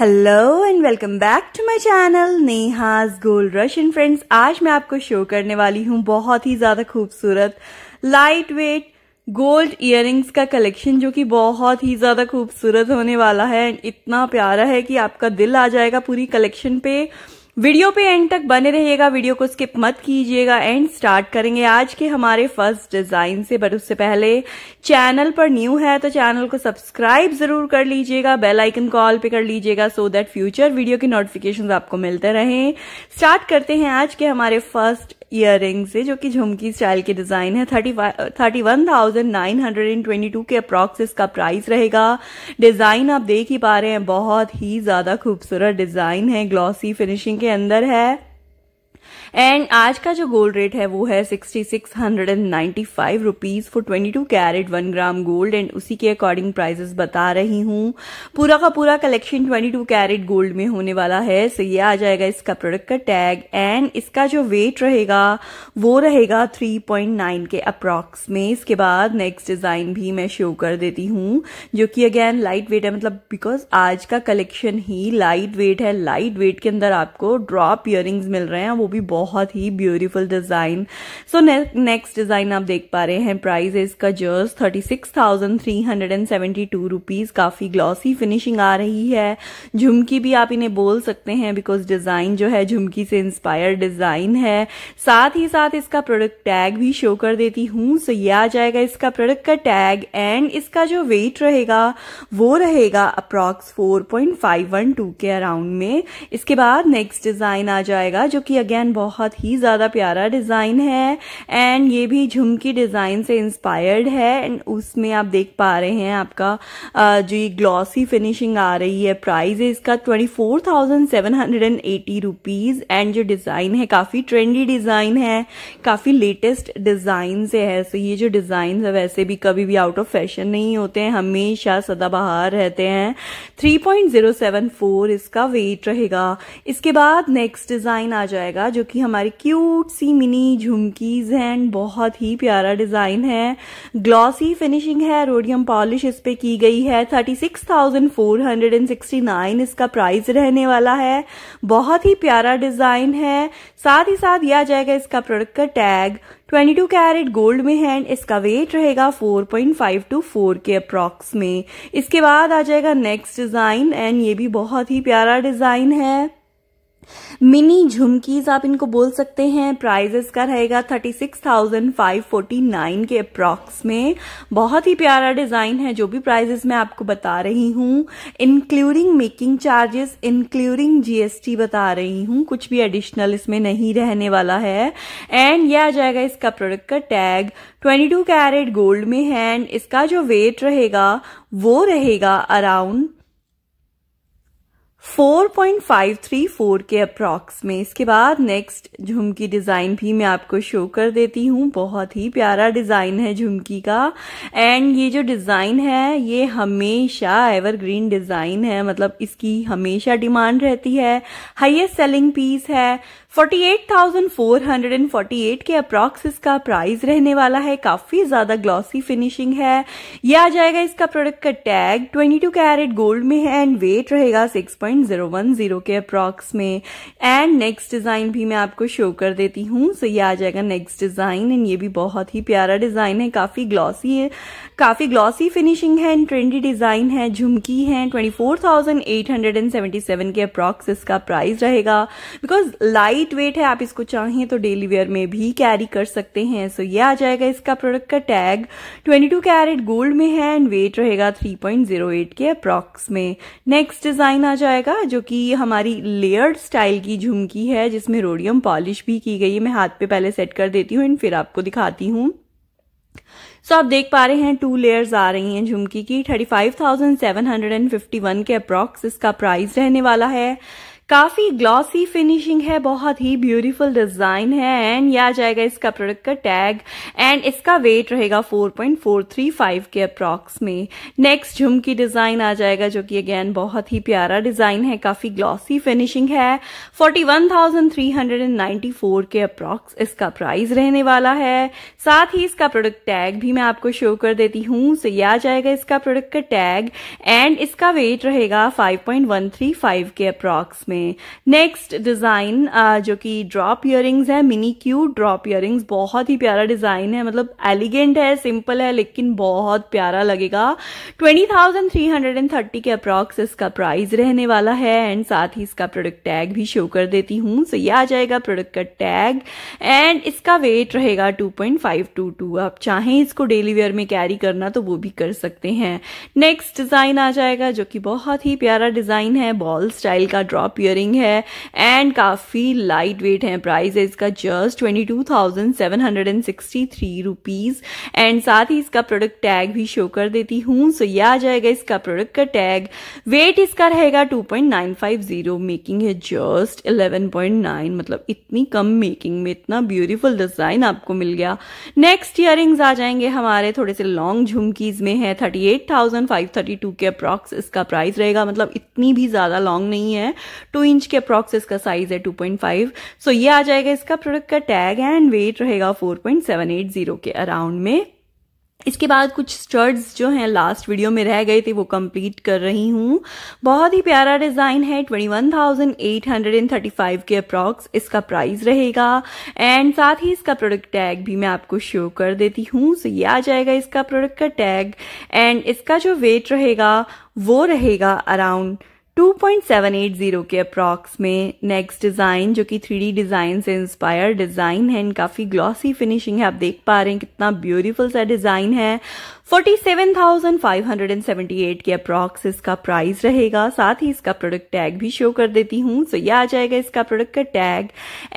hello and welcome back to my channel Neha's gold Russian friends आज मैं आपको show करने वाली हूँ बहुत ही ज़्यादा खूबसूरत लाइट वेट गोल्ड इयर का कलेक्शन जो कि बहुत ही ज़्यादा खूबसूरत होने वाला है इतना प्यारा है कि आपका दिल आ जाएगा पूरी कलेक्शन पे वीडियो पे एंड तक बने रहिएगा वीडियो को स्किप मत कीजिएगा एंड स्टार्ट करेंगे आज के हमारे फर्स्ट डिजाइन से बट उससे पहले चैनल पर न्यू है तो चैनल को सब्सक्राइब जरूर कर लीजिएगा बेल आइकन को ऑल पे कर लीजिएगा सो दैट फ्यूचर वीडियो की नोटिफिकेशन आपको मिलते रहे स्टार्ट करते हैं आज के हमारे फर्स्ट ईयर रिंग्स है जो कि झुमकी स्टाइल के डिज़ाइन है thirty thirty one thousand nine hundred and twenty two के अप्रॉक्स इसका प्राइस रहेगा डिज़ाइन आप देख ही पा रहे हैं बहुत ही ज़्यादा खूबसूरत डिज़ाइन है ग्लॉसी फिनिशिंग के अंदर है एंड आज का जो गोल्ड रेट है वो है sixty six hundred and ninety five rupees for twenty two carat one gram gold and उसी के अकॉर्डिंग प्राइजेस बता रही हूँ पूरा का पूरा collection twenty two carat gold में होने वाला है सो ये आ जाएगा इसका प्रोडक्ट का टैग एंड इसका जो वेट रहेगा वो रहेगा थ्री पॉइंट नाइन के अप्रॉक्स में इसके बाद नेक्स्ट डिजाइन भी मैं शो कर देती हूँ जो कि अगेन लाइट वेट है मतलब बिकॉज आज का कलेक्शन ही लाइट वेट है लाइट वेट के अंदर आपको ड्रॉप इयर मिल रहे हैं वो भी बहुत ही beautiful design so next design आप देख पा रहे हैं प्राइस है इसका जर्स thirty six thousand three hundred and seventy two rupees काफी ग्लॉसी फिनिशिंग आ रही है झुमकी भी आप इन्हें बोल सकते हैं बिकॉज डिजाइन जो है झुमकी से इंस्पायर डिजाइन है साथ ही साथ इसका प्रोडक्ट टैग भी शो कर देती हूँ सो ये आ जाएगा इसका प्रोडक्ट का टैग एंड इसका जो वेट रहेगा वो रहेगा अप्रॉक्स 4.512 के अराउंड में इसके बाद नेक्स्ट डिजाइन आ जाएगा जो कि अगेन एंड बहुत ही ज़्यादा प्यारा डिज़ाइन है एंड ये भी झुमकी डिज़ाइन से इंस्पायर्ड है एंड उसमें आप देख पा रहे हैं आपका जो ये ग्लॉसी फिनिशिंग आ रही है प्राइस है इसका twenty four thousand seven hundred and eighty rupees and जो डिज़ाइन है काफ़ी ट्रेंडी डिज़ाइन है काफ़ी लेटेस्ट डिज़ाइन से है सो ये जो डिज़ाइन है वैसे भी कभी भी आउट ऑफ फैशन नहीं होते हैं हमेशा सदाबहार रहते हैं 3.074 इसका वेट रहेगा इसके बाद नेक्स्ट डिज़ाइन आ जाएगा वाला जो कि हमारी क्यूट सी मिनी झुमकीज हैं बहुत ही प्यारा डिजाइन है ग्लॉसी फिनिशिंग है रोडियम पॉलिश इस पे की गई है thirty six thousand four hundred and sixty nine इसका प्राइस रहने वाला है बहुत ही प्यारा डिजाइन है साथ ही साथ यह जाएगा इसका प्रोडक्ट का टैग 22 कैरेट गोल्ड में है इसका वेट रहेगा 4.5 टू फोर के अप्रोक्स में इसके बाद आ जाएगा नेक्स्ट डिजाइन एंड ये भी बहुत ही प्यारा डिजाइन है मिनी झुमकीज आप इनको बोल सकते हैं प्राइजेस का रहेगा thirty six thousand five forty nine के अप्रॉक्स में बहुत ही प्यारा डिजाइन है जो भी प्राइजेस मैं आपको बता रही हूँ including making charges including GST बता रही हूँ कुछ भी एडिशनल इसमें नहीं रहने वाला है एंड यह आ जाएगा इसका प्रोडक्ट का टैग 22 कैरेट गोल्ड में है एंड इसका जो वेट रहेगा वो रहेगा अराउंड 4.534 के अप्रॉक्स में इसके बाद नेक्स्ट झुमकी डिज़ाइन भी मैं आपको शो कर देती हूँ बहुत ही प्यारा डिज़ाइन है झुमकी का एंड ये जो डिज़ाइन है ये हमेशा एवरग्रीन डिज़ाइन है मतलब इसकी हमेशा डिमांड रहती है हाईएस्ट सेलिंग पीस है 48,448 के अप्रॉक्स इसका प्राइस रहने वाला है काफी ज्यादा ग्लॉसी फिनिशिंग है यह आ जाएगा इसका प्रोडक्ट का टैग 22 कैरेट गोल्ड में है एंड वेट रहेगा 6.010 के अप्रॉक्स में एंड नेक्स्ट डिजाइन भी मैं आपको शो कर देती हूँ सो ये आ जाएगा नेक्स्ट डिजाइन एंड ये भी बहुत ही प्यारा डिजाइन है काफी ग्लॉसी है काफी ग्लॉसी फिनिशिंग है एंड ट्रेंडी डिजाइन है झुमकी है ट्वेंटी के अप्रॉक्स इसका प्राइस रहेगा बिकॉज लाइट लाइट वेट है आप इसको चाहें तो डेली वेयर में भी कैरी कर सकते हैं सो ये आ जाएगा इसका प्रोडक्ट का टैग 22 कैरेट गोल्ड में है एंड वेट रहेगा 3.08 के अप्रॉक्स में नेक्स्ट डिजाइन आ जाएगा जो कि हमारी लेयर्ड स्टाइल की झुमकी है जिसमें रोडियम पॉलिश भी की गई है मैं हाथ पे पहले सेट कर देती हूँ एंड फिर आपको दिखाती हूँ सो so, आप देख पा रहे हैं टू लेयर्स आ रही हैं झुमकी की 35,751 के अप्रॉक्स इसका प्राइस रहने वाला है काफ़ी ग्लॉसी फिनिशिंग है बहुत ही ब्यूटीफुल डिज़ाइन है एंड यह आ जाएगा इसका प्रोडक्ट का टैग एंड इसका वेट रहेगा 4.435 के अप्रॉक्स में नेक्स्ट झुमकी डिज़ाइन आ जाएगा जो कि अगेन बहुत ही प्यारा डिज़ाइन है काफ़ी ग्लॉसी फिनिशिंग है 41,394 के अप्रॉक्स इसका प्राइस रहने वाला है साथ ही इसका प्रोडक्ट टैग भी मैं आपको शो कर देती हूँ सो यह आ जाएगा इसका प्रोडक्ट का टैग एंड इसका वेट रहेगा फाइव के अप्रॉक्स में हैं नेक्स्ट डिज़ाइन uh, जो कि ड्रॉप इयर है मिनी क्यू ड्रॉप इयर बहुत ही प्यारा डिज़ाइन है मतलब एलिगेंट है सिंपल है लेकिन बहुत प्यारा लगेगा twenty thousand three hundred and thirty के अप्रॉक्स इसका प्राइस रहने वाला है एंड साथ ही इसका प्रोडक्ट टैग भी शो कर देती हूँ सो ये आ जाएगा प्रोडक्ट का टैग एंड इसका वेट रहेगा two point five two two आप चाहें इसको डेली वेयर में कैरी करना तो वो भी कर सकते हैं नेक्स्ट डिज़ाइन आ जाएगा जो कि बहुत ही प्यारा डिज़ाइन है बॉल स्टाइल का ड्रॉप अपियरिंग है एंड काफ़ी लाइट वेट है प्राइस है इसका just twenty two thousand seven hundred and sixty three rupees and साथ ही इसका प्रोडक्ट टैग भी शो कर देती हूँ सो यह आ जाएगा इसका प्रोडक्ट का टैग वेट इसका रहेगा two point nine five zero making है जस्ट इलेवन पॉइंट नाइन मतलब इतनी कम मेकिंग में इतना ब्यूटीफुल डिज़ाइन आपको मिल गया नेक्स्ट ईयर आ जाएंगे हमारे थोड़े से लॉन्ग झुमकीज में है thirty eight thousand five thirty two के अप्रॉक्स इसका प्राइस रहेगा मतलब इतनी भी ज़्यादा लॉन्ग नहीं है टू इंच के अप्रॉक्स इसका साइज है टू पॉइंट फाइव सो ये आ जाएगा इसका प्रोडक्ट का टैग एंड वेट रहेगा four point seven eight zero के अराउंड में इसके बाद कुछ स्टर्ड्स जो हैं लास्ट वीडियो में रह गए थे वो कंप्लीट कर रही हूँ बहुत ही प्यारा डिज़ाइन है 21,835 के अप्रॉक्स इसका प्राइस रहेगा एंड साथ ही इसका प्रोडक्ट टैग भी मैं आपको शो कर देती हूँ सो ये आ जाएगा इसका प्रोडक्ट का टैग एंड इसका जो वेट रहेगा वो रहेगा अराउंड 2.780 के अप्रॉक्स में नेक्स्ट डिज़ाइन जो कि थ्री डिज़ाइन से इंस्पायर डिज़ाइन है एंड काफ़ी ग्लॉसी फिनिशिंग है आप देख पा रहे हैं कितना ब्यूटीफुल सा डिज़ाइन है 47,578 के अप्रॉक्स इसका प्राइस रहेगा साथ ही इसका प्रोडक्ट टैग भी शो कर देती हूँ सो ये आ जाएगा इसका प्रोडक्ट का टैग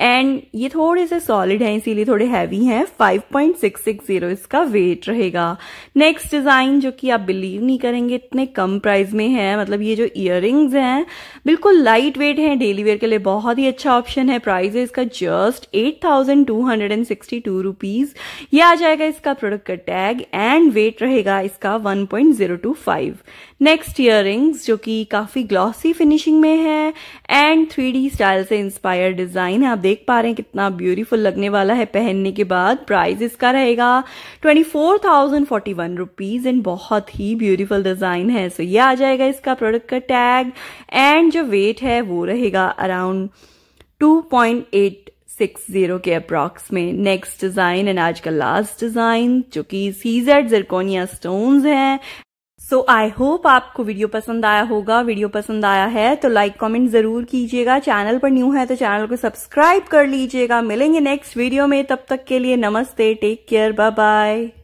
एंड ये थोड़े से सॉलिड हैं इसीलिए थोड़े हैवी हैं 5.660 इसका वेट रहेगा नेक्स्ट डिजाइन जो कि आप बिलीव नहीं करेंगे इतने कम प्राइस में है मतलब ये जो इयर हैं बिल्कुल लाइट वेट है डेली वेयर के लिए बहुत ही अच्छा ऑप्शन है प्राइस है इसका just eight thousand two hundred and sixty two rupees ये आ जाएगा इसका प्रोडक्ट का टैग एंड वेट वेट रहेगा इसका 1.025 नेक्स्ट रिंग्स जो कि काफी ग्लॉसी फिनिशिंग में है एंड थ्री स्टाइल से इंस्पायर डिजाइन है आप देख पा रहे हैं कितना ब्यूटीफुल लगने वाला है पहनने के बाद प्राइस इसका रहेगा twenty four thousand forty one rupees and बहुत ही ब्यूटीफुल डिजाइन है सो so, ये आ जाएगा इसका प्रोडक्ट का टैग एंड जो वेट है वो रहेगा around two point eight six zero के अप्रॉक्स में नेक्स्ट डिजाइन एंड आज का लास्ट डिजाइन जो कि सीजेड जिरकोनिया स्टोन्स हैं सो आई होप आपको वीडियो पसंद आया होगा वीडियो पसंद आया है तो लाइक कमेंट जरूर कीजिएगा चैनल पर न्यू है तो चैनल को सब्सक्राइब कर लीजिएगा मिलेंगे नेक्स्ट वीडियो में तब तक के लिए नमस्ते टेक केयर बाय बाय